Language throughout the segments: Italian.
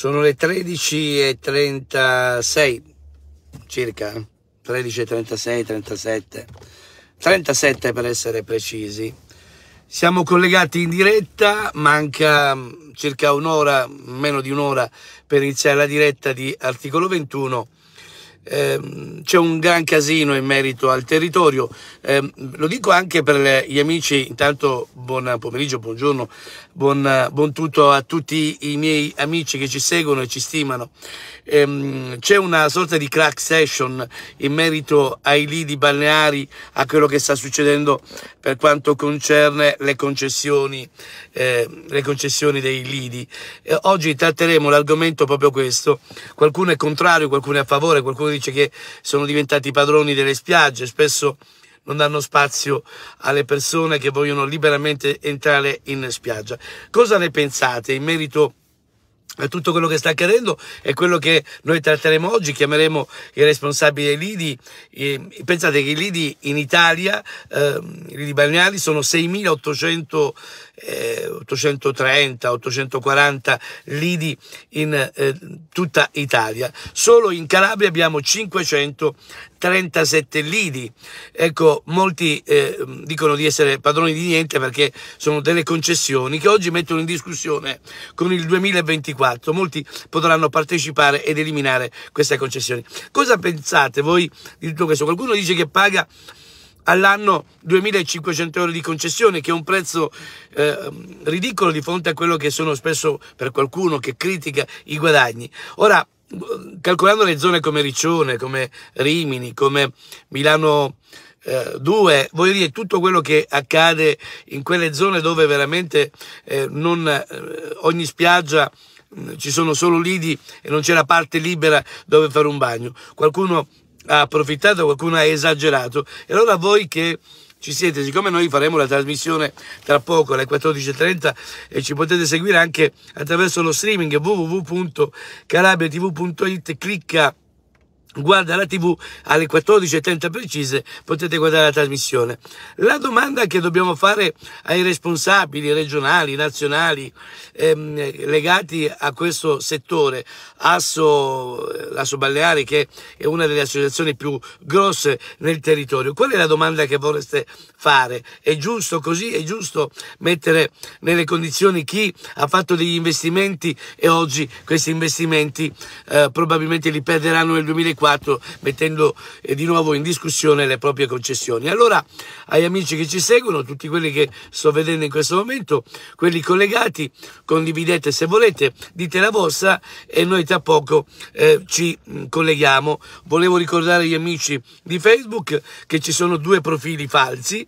Sono le 13.36 circa, 13.36, 37, 37 per essere precisi. Siamo collegati in diretta, manca mm, circa un'ora, meno di un'ora per iniziare la diretta di articolo 21 Ehm, c'è un gran casino in merito al territorio. Eh, lo dico anche per gli amici, intanto buon pomeriggio, buongiorno, buon, buon tutto a tutti i miei amici che ci seguono e ci stimano. Eh, c'è una sorta di crack session in merito ai lidi balneari, a quello che sta succedendo per quanto concerne le concessioni, eh, le concessioni dei lidi. oggi tratteremo l'argomento proprio questo. Qualcuno è contrario, qualcuno è a favore, qualcuno dice commercializzatore che sono diventati padroni delle spiagge, spesso non danno spazio alle persone che vogliono liberamente entrare in spiaggia. Cosa ne pensate in merito a tutto quello che sta accadendo e quello che noi tratteremo oggi, chiameremo i responsabili dei lidi. Pensate che i lidi in Italia, eh, i lidi balneari, sono 6.800 830, eh, 840 lidi in eh, tutta Italia. Solo in Calabria abbiamo 537 lidi. Ecco, molti eh, dicono di essere padroni di niente perché sono delle concessioni che oggi mettono in discussione con il 2024. Molti potranno partecipare ed eliminare queste concessioni. Cosa pensate voi di tutto questo? Qualcuno dice che paga all'anno 2.500 euro di concessione, che è un prezzo eh, ridicolo di fronte a quello che sono spesso per qualcuno che critica i guadagni. Ora, calcolando le zone come Riccione, come Rimini, come Milano eh, 2, voglio dire tutto quello che accade in quelle zone dove veramente eh, non, eh, ogni spiaggia mh, mm, ci sono solo lidi e non c'è la parte libera dove fare un bagno. Qualcuno ha approfittato, qualcuno ha esagerato. E allora voi che ci siete, siccome noi faremo la trasmissione tra poco alle 14.30 e ci potete seguire anche attraverso lo streaming www.calabriatv.it, clicca guarda la tv alle 14.30 precise potete guardare la trasmissione la domanda che dobbiamo fare ai responsabili regionali nazionali ehm, legati a questo settore Asso, eh, Asso Balneari che è una delle associazioni più grosse nel territorio qual è la domanda che vorreste fare è giusto così è giusto mettere nelle condizioni chi ha fatto degli investimenti e oggi questi investimenti eh, probabilmente li perderanno nel 2015 2024 mettendo eh, di nuovo in discussione le proprie concessioni. Allora ai amici che ci seguono, tutti quelli che sto vedendo in questo momento, quelli collegati, condividete se volete, dite la vostra e noi tra poco eh, ci mm, colleghiamo. Volevo ricordare agli amici di Facebook che ci sono due profili falsi,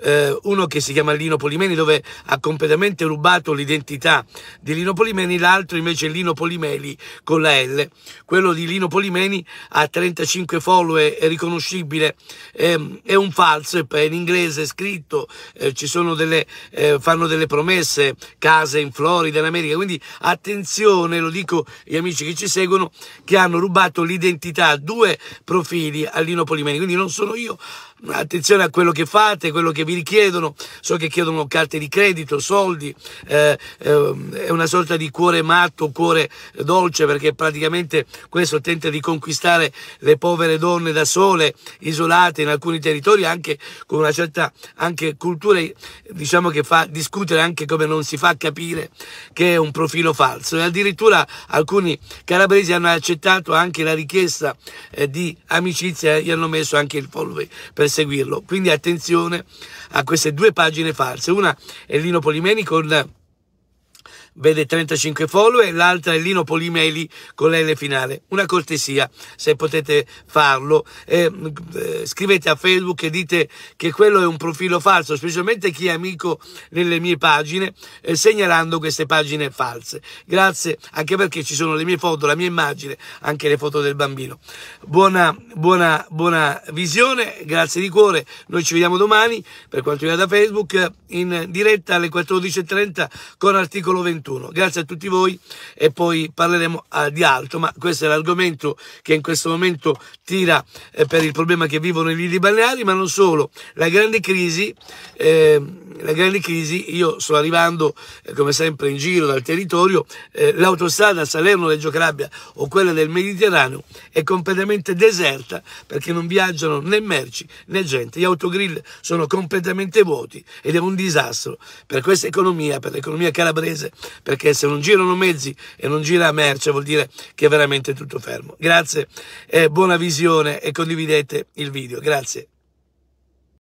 eh, uno che si chiama Lino Polimeni dove ha completamente rubato l'identità di Lino Polimeni, l'altro invece Lino Polimeli con la L. Quello di Lino Polimeni a 35 follower è riconoscibile, ehm, è un falso, è in inglese è scritto, eh, ci sono delle, eh, fanno delle promesse, case in Florida, in America, quindi attenzione, lo dico agli amici che ci seguono, che hanno rubato l'identità due profili a Lino Polimeni, quindi non sono io attenzione a quello che fate, quello che vi richiedono, so che chiedono carte di credito, soldi, eh, eh, è una sorta di cuore matto, cuore dolce perché praticamente questo tenta di conquistare le povere donne da sole, isolate in alcuni territori anche con una certa anche cultura diciamo che fa discutere anche come non si fa capire che è un profilo falso e addirittura alcuni calabresi hanno accettato anche la richiesta eh, di amicizia e gli hanno messo anche il follow per per seguirlo. Quindi attenzione a queste due pagine false. Una è Lino Polimeni con vede 35 follower, l'altra è Lino Polimeli con l'L finale. Una cortesia, se potete farlo. Eh, eh, scrivete a Facebook e dite che quello è un profilo falso, specialmente chi è amico nelle mie pagine, eh, segnalando queste pagine false. Grazie, anche perché ci sono le mie foto, la mia immagine, anche le foto del bambino. Buona, buona, buona visione, grazie di cuore. Noi ci vediamo domani, per quanto riguarda Facebook, in diretta alle 14.30 con articolo 21. 2021. Grazie a tutti voi e poi parleremo ah, di altro, ma questo è l'argomento che in questo momento tira eh, per il problema che vivono i lidi balneari, ma non solo. La grande crisi, eh, la grande crisi io sto arrivando eh, come sempre in giro dal territorio, eh, l'autostrada Salerno-Reggio Calabria o quella del Mediterraneo è completamente deserta perché non viaggiano né merci né gente, gli autogrill sono completamente vuoti ed è un disastro per questa economia, per l'economia calabrese, perché se non girano mezzi e non gira merce vuol dire che è veramente tutto fermo. Grazie, eh, buona visione e condividete il video. Grazie.